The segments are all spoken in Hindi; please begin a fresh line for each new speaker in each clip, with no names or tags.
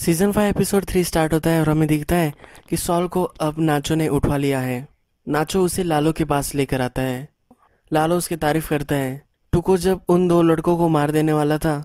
season five episode three start होता है और हमें दिखता है कि सॉल को अब नाचो ने उठवा लिया है नाचो उसे लालो के पास लेकर आता है लालो उसकी तारीफ करता है टुको जब उन दो लड़कों को मार देने वाला था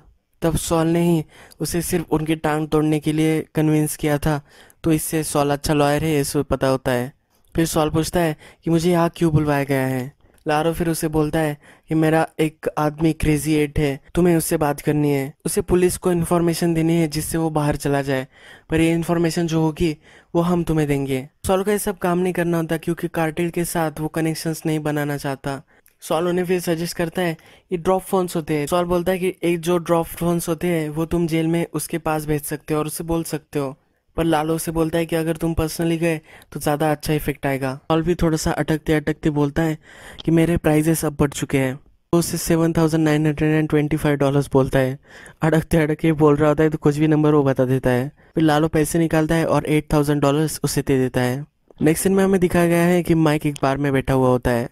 तब सॉल ने ही उसे सिर्फ उनकी टांग तोड़ने के लिए कन्विंस किया था तो इससे सॉल अच्छा लॉयर है ये पता होता है फिर सॉल पूछता है कि मुझे यहाँ क्यों बुलवाया गया है लारो फिर उसे बोलता है कि मेरा एक आदमी क्रेजी एट है तुम्हें उससे बात करनी है उसे पुलिस को इन्फॉर्मेशन देनी है जिससे वो बाहर चला जाए पर ये इन्फॉर्मेशन जो होगी वो हम तुम्हें देंगे सॉलो का ये सब काम नहीं करना होता क्योंकि कार्टेल के साथ वो कनेक्शन नहीं बनाना चाहता सॉल उन्हें फिर सजेस्ट करता है ये ड्रॉप फोन्स होते हैं सॉल बोलता है कि एक जो ड्रॉप फोन्स होते हैं वो तुम जेल में उसके पास भेज सकते हो और उसे बोल सकते हो पर लालो से बोलता है कि अगर तुम पर्सनली गए तो ज़्यादा अच्छा इफेक्ट आएगा और भी थोड़ा सा अटकते अटकते बोलता है कि मेरे प्राइजेस अब बढ़ चुके हैं तो उसे seven thousand nine hundred and twenty five dollars बोलता है अड़कते अड़के बोल रहा होता है तो कुछ भी नंबर वो बता देता है फिर लालो पैसे निकालता है और एट थाउजेंड डॉलर्स उसे दे देता है नेक्स्ट सीन में हमें दिखाया गया है कि माइक एक बार में बैठा हुआ होता है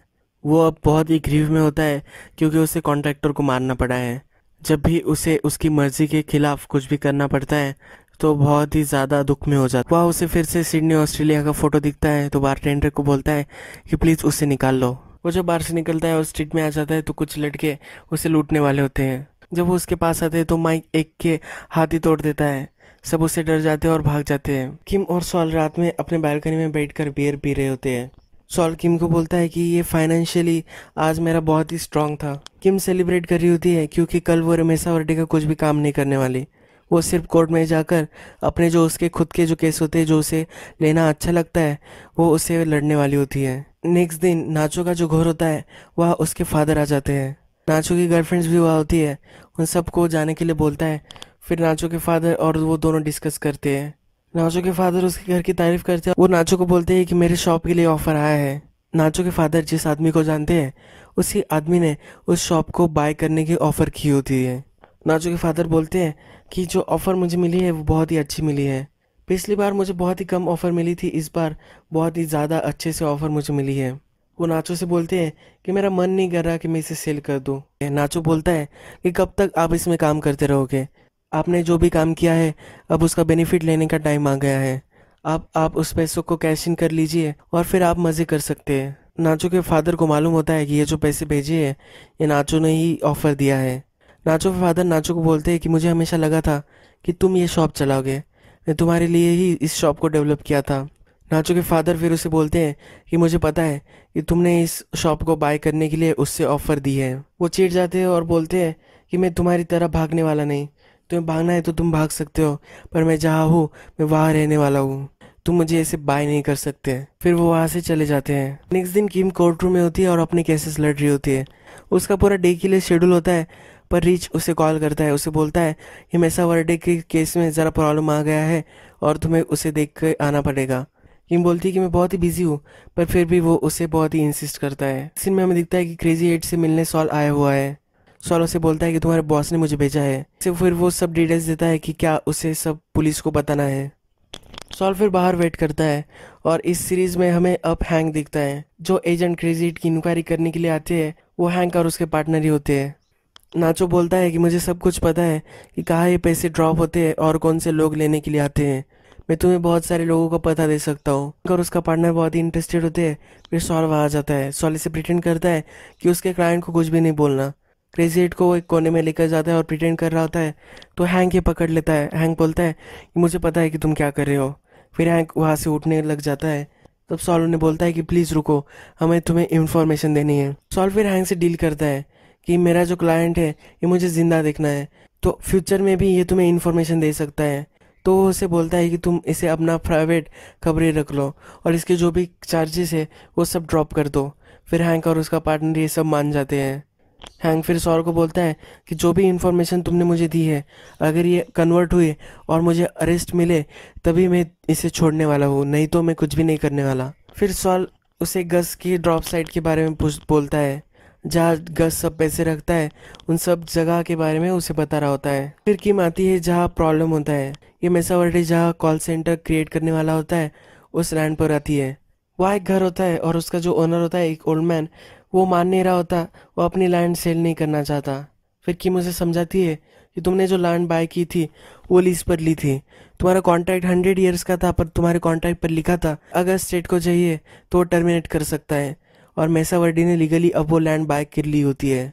वो अब बहुत ही ग्रीव में होता है क्योंकि उसे कॉन्ट्रैक्टर को मारना पड़ा है जब भी उसे उसकी मर्जी के खिलाफ कुछ भी करना पड़ता है तो बहुत ही ज़्यादा दुख में हो जाता वह उसे फिर से सिडनी ऑस्ट्रेलिया का फ़ोटो दिखता है तो बार को बोलता है कि प्लीज़ उसे निकाल लो वो जब बाहर से निकलता है और स्ट्रीट में आ जाता है तो कुछ लड़के उसे लूटने वाले होते हैं जब वो उसके पास आते हैं तो माइक एक के हाथ ही तोड़ देता है सब उसे डर जाते हैं और भाग जाते हैं किम और सॉल रात में अपने बालकनी में बैठकर बियर पी रहे होते हैं सॉल किम को बोलता है कि ये फाइनेंशियली आज मेरा बहुत ही स्ट्रांग था किम सेलिब्रेट कर रही होती है क्योंकि कल वो रमेशा वर्डे का कुछ भी काम नहीं करने वाली वो सिर्फ कोर्ट में जाकर अपने जो उसके खुद के जो केस होते हैं जो उसे लेना अच्छा लगता है वो उसे लड़ने वाली होती है नेक्स्ट दिन नाचो का जो घर होता है वह उसके फादर आ जाते हैं नाचो की गर्लफ्रेंड्स भी वह होती है उन सबको जाने के लिए बोलता है फिर नाचो के फादर और वो दोनों डिस्कस करते हैं नाचो के फादर उसके घर की तारीफ करते हैं वो नाचो को बोलते हैं कि मेरे शॉप के लिए ऑफर आया है नाचो के फादर जिस आदमी को जानते हैं उसी आदमी ने उस शॉप को बाय करने की ऑफ़र की होती है नाचो के फादर बोलते हैं कि जो ऑफ़र मुझे मिली है वो बहुत ही अच्छी मिली है पिछली बार मुझे बहुत ही कम ऑफ़र मिली थी इस बार बहुत ही ज़्यादा अच्छे से ऑफ़र मुझे मिली है वो नाचो से बोलते हैं कि मेरा मन नहीं कर रहा कि मैं इसे सेल कर दूँ नाचो बोलता है कि कब तक आप इसमें काम करते रहोगे आपने जो भी काम किया है अब उसका बेनिफिट लेने का टाइम आ गया है आप आप उस पैसों को कैश इन कर लीजिए और फिर आप मज़े कर सकते हैं नाचो के फादर को मालूम होता है कि ये जो पैसे भेजे हैं ये नाचो ने ही ऑफ़र दिया है नाचो के फादर नाचो को बोलते हैं कि मुझे हमेशा लगा था कि तुम ये शॉप चलाओगे मैं तुम्हारे लिए ही इस शॉप को डेवलप किया था नाचो के फादर फिर उसे बोलते हैं कि मुझे पता है कि तुमने इस शॉप को बाय करने के लिए उससे ऑफ़र दी है वो चिट जाते हैं और बोलते हैं कि मैं तुम्हारी तरह भागने वाला नहीं तुम्हें भागना है तो तुम भाग सकते हो पर मैं जहाँ हूँ मैं वहाँ रहने वाला हूँ तुम मुझे ऐसे बाय नहीं कर सकते फिर वो वहाँ से चले जाते हैं नेक्स्ट दिन किम कोर्ट रूम में होती है और अपने केसेस लड़ रही होती है उसका पूरा डे के लिए शेड्यूल होता है पर रिच उसे कॉल करता है उसे बोलता है हिमेशा वर्डे के केस में ज़रा प्रॉब्लम आ गया है और तुम्हें उसे देख कर आना पड़ेगा किम बोलती है कि मैं बहुत ही बिजी हूँ पर फिर भी वो उसे बहुत ही इंसिस्ट करता है सीन में हमें दिखता है कि क्रेजी एट से मिलने सॉल आया हुआ है सॉल उसे बोलता है कि तुम्हारे बॉस ने मुझे भेजा है इसे फिर वो सब डिटेल्स देता है कि क्या उसे सब पुलिस को बताना है सॉल फिर बाहर वेट करता है और इस सीरीज में हमें अब हैंग दिखता है जो एजेंट क्रेजी की इंक्वायरी करने के लिए आते हैं वो हैंग और उसके पार्टनर ही होते हैं नाचो बोलता है कि मुझे सब कुछ पता है कि कहाँ ये पैसे ड्रॉप होते हैं और कौन से लोग लेने के लिए आते हैं मैं तुम्हें बहुत सारे लोगों को पता दे सकता हूँ अगर उसका पार्टनर बहुत ही इंटरेस्टेड होते हैं फिर सॉल्व आ जाता है सॉल से प्रिटेंड करता है कि उसके क्लाइंट को कुछ भी नहीं बोलना क्रेजी एट को एक कोने में लेकर जाता है और प्रिटेंड कर रहा होता है तो हैंक ये पकड़ लेता है हैंक बोलता है कि मुझे पता है कि तुम क्या कर रहे हो फिर हैंक वहाँ से उठने लग जाता है तब सॉल्व उन्हें बोलता है कि प्लीज़ रुको हमें तुम्हें इन्फॉर्मेशन देनी है सॉल्व फिर हैंग से डील करता है कि मेरा जो क्लाइंट है ये मुझे ज़िंदा देखना है तो फ्यूचर में भी ये तुम्हें इन्फॉर्मेशन दे सकता है तो वो उसे बोलता है कि तुम इसे अपना प्राइवेट कमरे रख लो और इसके जो भी चार्जेस है वो सब ड्रॉप कर दो फिर हैंक और उसका पार्टनर ये सब मान जाते हैं हैंक फिर सौर को बोलता है कि जो भी इन्फॉर्मेशन तुमने मुझे दी है अगर ये कन्वर्ट हुए और मुझे अरेस्ट मिले तभी मैं इसे छोड़ने वाला हूँ नहीं तो मैं कुछ भी नहीं करने वाला फिर सौर उसे गस की ड्रॉप साइट के बारे में बोलता है जहाँ गस सब पैसे रखता है उन सब जगह के बारे में उसे बता रहा होता है फिर किम आती है जहाँ प्रॉब्लम होता है ये मेसावर्टी जहाँ कॉल सेंटर क्रिएट करने वाला होता है उस लैंड पर आती है वहाँ एक घर होता है और उसका जो ओनर होता है एक ओल्ड मैन वो मान नहीं रहा होता वो अपनी लैंड सेल नहीं करना चाहता फिर किम उसे समझाती है कि तुमने जो लैंड बाय की थी वो लीज पर ली थी तुम्हारा कॉन्ट्रैक्ट हंड्रेड ईयर्स का था पर तुम्हारे कॉन्ट्रैक्ट पर लिखा था अगर स्टेट को चाहिए तो वो टर्मिनेट कर सकता है और मैसावर्डी ने लीगली अब वो लैंड बाय कर ली होती है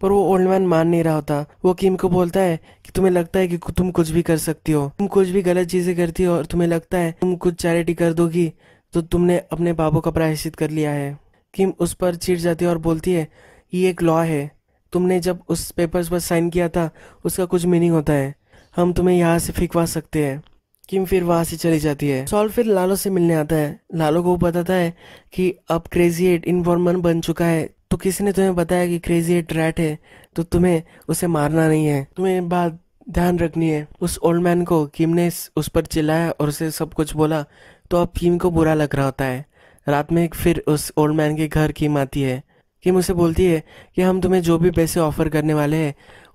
पर वो ओल्ड मैन मान नहीं रहा होता वो किम को बोलता है कि तुम्हें लगता है कि तुम कुछ भी कर सकती हो तुम कुछ भी गलत चीज़ें करती हो और तुम्हें लगता है तुम कुछ चैरिटी कर दोगी तो तुमने अपने बाबू का प्रायश्चित कर लिया है किम उस पर चिड़ जाती है और बोलती है ये एक लॉ है तुमने जब उस पेपर्स पर साइन किया था उसका कुछ मीनिंग होता है हम तुम्हें यहाँ से फिकवा सकते हैं किम फिर वहां से चली जाती है सॉल फिर लालो से मिलने आता है लालो को बताता है कि अब क्रेजी एट इन्फॉर्मर बन चुका है तो किसी ने तुम्हें बताया कि क्रेजी एट रैट है तो तुम्हें उसे मारना नहीं है तुम्हें बात ध्यान रखनी है उस ओल्ड मैन को किम ने उस पर चिल्लाया और उसे सब कुछ बोला तो अब किम को बुरा लग रहा होता है रात में फिर उस ओल्ड मैन के घर किम आती है किम उसे बोलती है कि हम तुम्हें जो भी पैसे ऑफ़र करने वाले हैं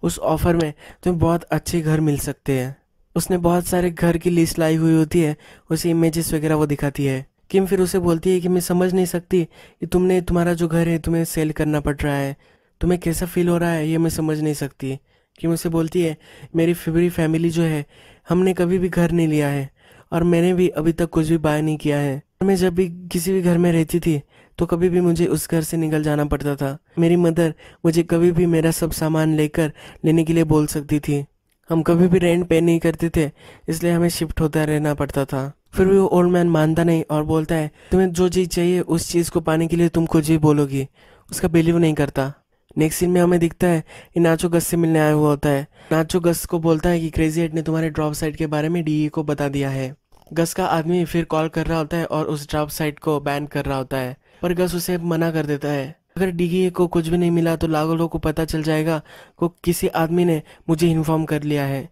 उस ऑफ़र में तुम्हें बहुत अच्छे घर मिल सकते हैं उसने बहुत सारे घर की लिस्ट लाई हुई होती है उसे इमेजेस वगैरह वो दिखाती है किम फिर उसे बोलती है कि मैं समझ नहीं सकती कि तुमने तुम्हारा जो घर है तुम्हें सेल करना पड़ रहा है तुम्हें कैसा फील हो रहा है ये मैं समझ नहीं सकती किम उसे बोलती है मेरी फेवरी फैमिली जो है हमने कभी भी घर नहीं लिया है और मैंने भी अभी तक कुछ भी बाय नहीं किया है मैं जब भी किसी भी घर में रहती थी तो कभी भी मुझे उस घर से निकल जाना पड़ता था मेरी मदर मुझे कभी भी मेरा सब सामान लेकर लेने के लिए बोल सकती थी हम कभी भी रेंट पे नहीं करते थे इसलिए हमें शिफ्ट होता रहना पड़ता था फिर भी वो ओल्ड मैन मानता नहीं और बोलता है तुम्हें जो चीज़ चाहिए उस चीज़ को पाने के लिए तुम कुछ ही बोलोगी उसका बिलीव नहीं करता नेक्स्ट सीन में हमें दिखता है कि नाचो गस से मिलने आया हुआ होता है नाचो गस को बोलता है कि क्रेजी हेड ने तुम्हारे ड्रॉप साइट के बारे में डीई e को बता दिया है गस का आदमी फिर कॉल कर रहा होता है और उस ड्रॉप साइट को बैन कर रहा होता है पर गस उसे मना कर देता है अगर डीजीए को कुछ भी नहीं मिला तो लागलों को पता चल जाएगा को किसी आदमी ने मुझे इन्फॉर्म कर लिया है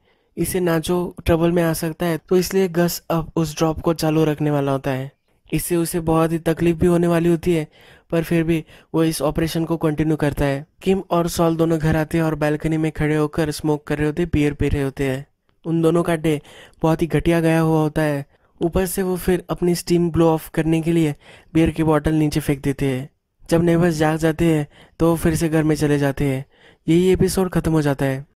इसे नाचो ट्रबल में आ सकता है तो इसलिए गस अब उस ड्रॉप को चालू रखने वाला होता है इससे उसे बहुत ही तकलीफ भी होने वाली होती है पर फिर भी वो इस ऑपरेशन को कंटिन्यू करता है किम और सॉल दोनों घर आते हैं और बैल्कनी में खड़े होकर स्मोक कर रहे होते बियर पी रहे होते हैं उन दोनों का डे बहुत ही घटिया गया हुआ होता है ऊपर से वो फिर अपनी स्टीम ब्लो ऑफ करने के लिए बियर की बॉटल नीचे फेंक देते हैं जब नेबर्स जाग जाते हैं तो फिर से घर में चले जाते हैं यही एपिसोड ख़त्म हो जाता है